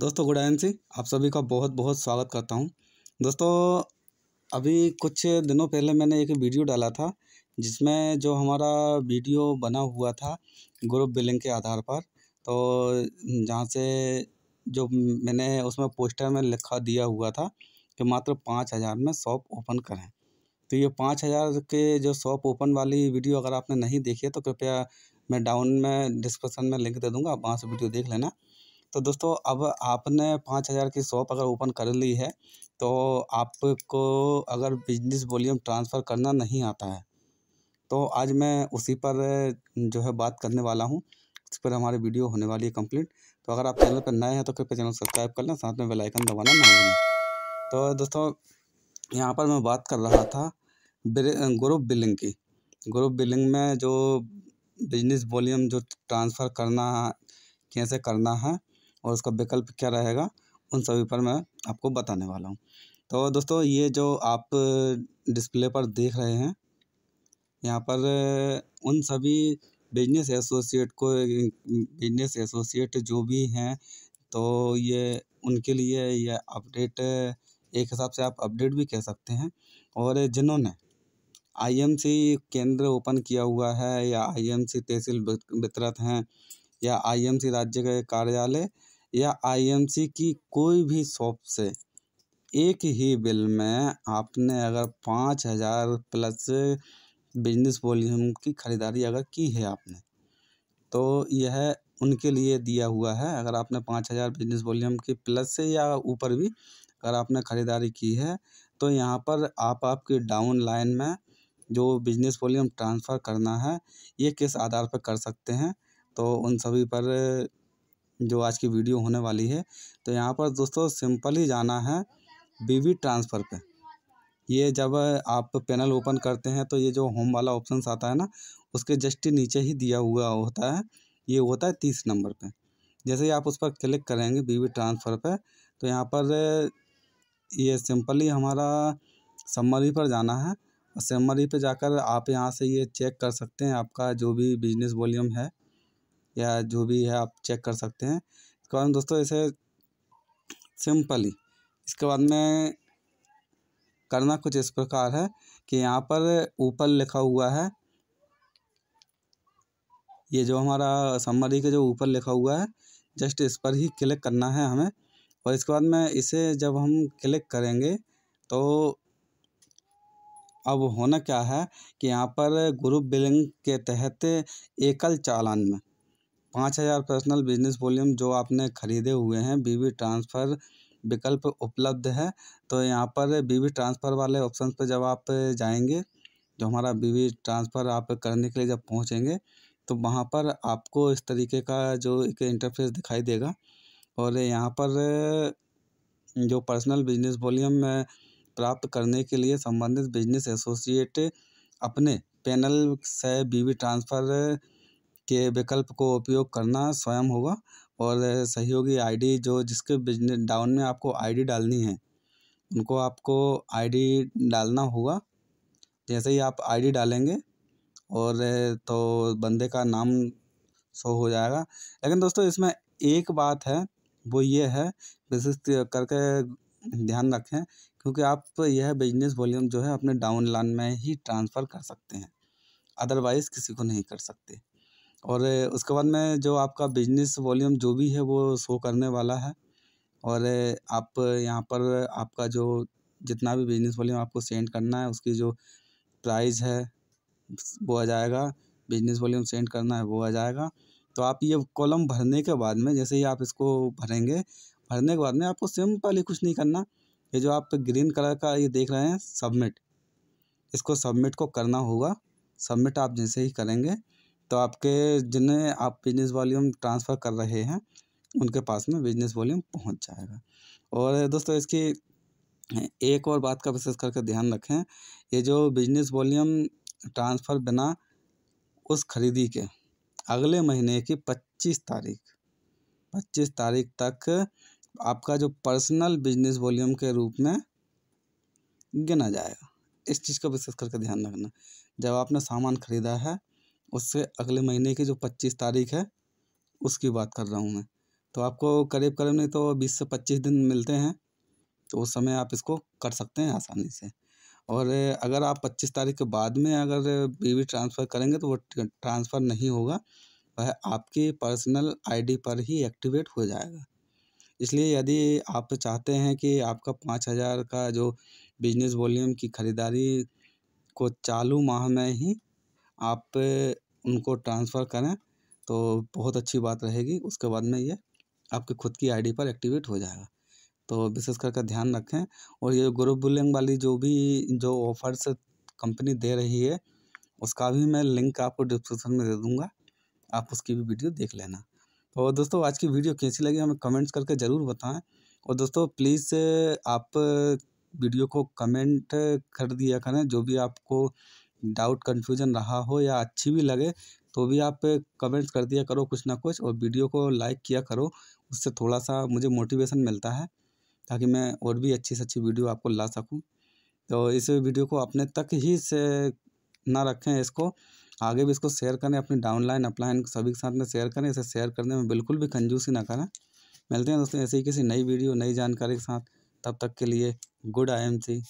दोस्तों good ion Singh आप सभी का बहुत बहुत स्वागत करता हूँ दोस्तों अभी कुछ दिनों पहले मैंने एक वीडियो डाला था जिसमें जो हमारा वीडियो बना हुआ था ग्रुप बिलिंग के आधार पर तो जहाँ से जो मैंने उसमें पोस्टर में लिखा दिया हुआ था कि मात्र पाँच हज़ार में शॉप ओपन करें तो ये पाँच हज़ार के जो शॉप ओपन वाली वीडियो अगर आपने नहीं देखी है तो कृपया मैं डाउन में डिस्क्रिप्सन में लिंक दे दूँगा आप वहाँ से वीडियो देख लेना तो दोस्तों अब आपने पाँच हज़ार की शॉप अगर ओपन कर ली है तो आपको अगर बिजनेस वॉल्यूम ट्रांसफ़र करना नहीं आता है तो आज मैं उसी पर जो है बात करने वाला हूँ उस पर हमारी वीडियो होने वाली है कंप्लीट तो अगर आप चैनल पर नए हैं तो कृपया चैनल सब्सक्राइब कर लें साथ में बेलाइकन दबाना ना भूलें तो दोस्तों यहाँ पर मैं बात कर रहा था ग्रुप बिलिंग की ग्रुप बिलिंग में जो बिजनेस वॉल्यूम जो ट्रांसफ़र करना कैसे करना है और उसका विकल्प क्या रहेगा उन सभी पर मैं आपको बताने वाला हूँ तो दोस्तों ये जो आप डिस्प्ले पर देख रहे हैं यहाँ पर उन सभी बिजनेस एसोसिएट को बिजनेस एसोसिएट जो भी हैं तो ये उनके लिए ये अपडेट एक हिसाब से आप अपडेट भी कह सकते हैं और जिन्होंने आईएमसी केंद्र ओपन किया हुआ है या आईएमसी तहसील वितरत हैं या आईएमसी राज्य के कार्यालय या आईएमसी की कोई भी शॉप से एक ही बिल में आपने अगर पाँच हज़ार प्लस बिजनेस वॉल्यूम की ख़रीदारी अगर की है आपने तो यह उनके लिए दिया हुआ है अगर आपने पाँच हज़ार बिजनेस वॉल्यूम की प्लस से या ऊपर भी अगर आपने ख़रीदारी की है तो यहाँ पर आप आपकी डाउन लाइन में जो बिजनेस वॉल्यूम ट्रांसफ़र करना है ये किस आधार पर कर सकते हैं तो उन सभी पर जो आज की वीडियो होने वाली है तो यहाँ पर दोस्तों सिंपली जाना है बीवी ट्रांसफ़र पे ये जब आप पैनल ओपन करते हैं तो ये जो होम वाला ऑप्शन आता है ना उसके जस्ट नीचे ही दिया हुआ होता है ये होता है तीस नंबर पे जैसे ही आप उस पर क्लिक करेंगे बीवी ट्रांसफ़र पे तो यहाँ पर ये सिंपली हमारा सम्मरी पर जाना है सम्मरी पे जाकर आप यहाँ से ये चेक कर सकते हैं आपका जो भी बिजनेस वॉल्यूम है या जो भी है आप चेक कर सकते हैं इसके बाद में दोस्तों इसे सिंपली इसके बाद में करना कुछ इस प्रकार है कि यहाँ पर ऊपर लिखा हुआ है ये जो हमारा सम्मरी के जो ऊपर लिखा हुआ है जस्ट इस पर ही क्लिक करना है हमें और इसके बाद में इसे जब हम क्लिक करेंगे तो अब होना क्या है कि यहाँ पर ग्रुप बिलिंग के तहत एकल चालान में पाँच हज़ार पर्सनल बिजनेस वॉल्यूम जो आपने ख़रीदे हुए हैं बीवी ट्रांसफ़र विकल्प उपलब्ध है तो यहाँ पर बीवी ट्रांसफ़र वाले ऑप्शन पर जब आप जाएंगे जो हमारा बीवी ट्रांसफ़र आप करने के लिए जब पहुँचेंगे तो वहाँ पर आपको इस तरीके का जो एक इंटरफेस दिखाई देगा और यहाँ पर जो पर्सनल बिजनेस वॉल्यूम प्राप्त करने के लिए संबंधित बिजनेस एसोसिएट अपने पैनल से बीवी ट्रांसफ़र के विकल्प को उपयोग करना स्वयं होगा और सहयोगी आईडी जो जिसके बिजनेस डाउन में आपको आईडी डालनी है उनको आपको आईडी डालना होगा जैसे ही आप आईडी डालेंगे और तो बंदे का नाम शो हो जाएगा लेकिन दोस्तों इसमें एक बात है वो ये है विशेष करके ध्यान रखें क्योंकि आप यह बिजनेस वॉल्यूम जो है अपने डाउन लाइन में ही ट्रांसफ़र कर सकते हैं अदरवाइज़ किसी को नहीं कर सकते और उसके बाद में जो आपका बिजनेस वॉल्यूम जो भी है वो शो करने वाला है और आप यहाँ पर आपका जो जितना भी बिजनेस वॉल्यूम आपको सेंड करना है उसकी जो प्राइस है वो आ जाएगा बिजनेस वॉल्यूम सेंड करना है वो आ जाएगा तो आप ये कॉलम भरने के बाद में जैसे ही आप इसको भरेंगे भरने के बाद में आपको सिंपल ही कुछ नहीं करना ये जो आप ग्रीन कलर का ये देख रहे हैं सबमिट इसको सबमिट को करना होगा सबमिट आप जैसे ही करेंगे तो आपके जिन्हें आप बिजनेस वॉल्यूम ट्रांसफ़र कर रहे हैं उनके पास में बिजनेस वॉल्यूम पहुंच जाएगा और दोस्तों इसकी एक और बात का विशेष करके ध्यान रखें ये जो बिजनेस वॉल्यूम ट्रांसफ़र बिना उस खरीदी के अगले महीने की पच्चीस तारीख पच्चीस तारीख तक आपका जो पर्सनल बिजनेस वॉल्यूम के रूप में गिना जाएगा इस चीज़ का विशेष करके ध्यान रखना जब आपने सामान ख़रीदा है उससे अगले महीने की जो पच्चीस तारीख है उसकी बात कर रहा हूँ मैं तो आपको करीब करीब नहीं तो बीस से पच्चीस दिन मिलते हैं तो उस समय आप इसको कर सकते हैं आसानी से और अगर आप पच्चीस तारीख के बाद में अगर बीवी ट्रांसफ़र करेंगे तो वो ट्रांसफ़र नहीं होगा वह आपकी पर्सनल आईडी पर ही एक्टिवेट हो जाएगा इसलिए यदि आप चाहते हैं कि आपका पाँच हज़ार का जो बिजनेस वॉल्यूम की ख़रीदारी को चालू माह में ही आप उनको ट्रांसफ़र करें तो बहुत अच्छी बात रहेगी उसके बाद में ये आपके खुद की आईडी पर एक्टिवेट हो जाएगा तो विशेष करके ध्यान रखें और ये ग्रुप बुलिंग वाली जो भी जो ऑफर्स कंपनी दे रही है उसका भी मैं लिंक आपको डिस्क्रिप्शन में दे दूँगा आप उसकी भी वीडियो देख लेना तो दोस्तों आज की वीडियो कैसी लगी हमें कमेंट्स करके ज़रूर बताएं और दोस्तों प्लीज़ आप वीडियो को कमेंट कर दिया करें जो भी आपको डाउट कन्फ्यूजन रहा हो या अच्छी भी लगे तो भी आप कमेंट्स कर दिया करो कुछ ना कुछ और वीडियो को लाइक किया करो उससे थोड़ा सा मुझे मोटिवेशन मिलता है ताकि मैं और भी अच्छी से अच्छी वीडियो आपको ला सकूं तो इस वीडियो को अपने तक ही से ना रखें इसको आगे भी इसको शेयर करें अपनी डाउनलाइन अपलाइन सभी के साथ में शेयर करें इसे शेयर करने में बिल्कुल भी कंजूसी ना करें मिलते हैं दोस्तों ऐसे ही किसी नई वीडियो नई जानकारी के साथ तब तक के लिए गुड आई एम सी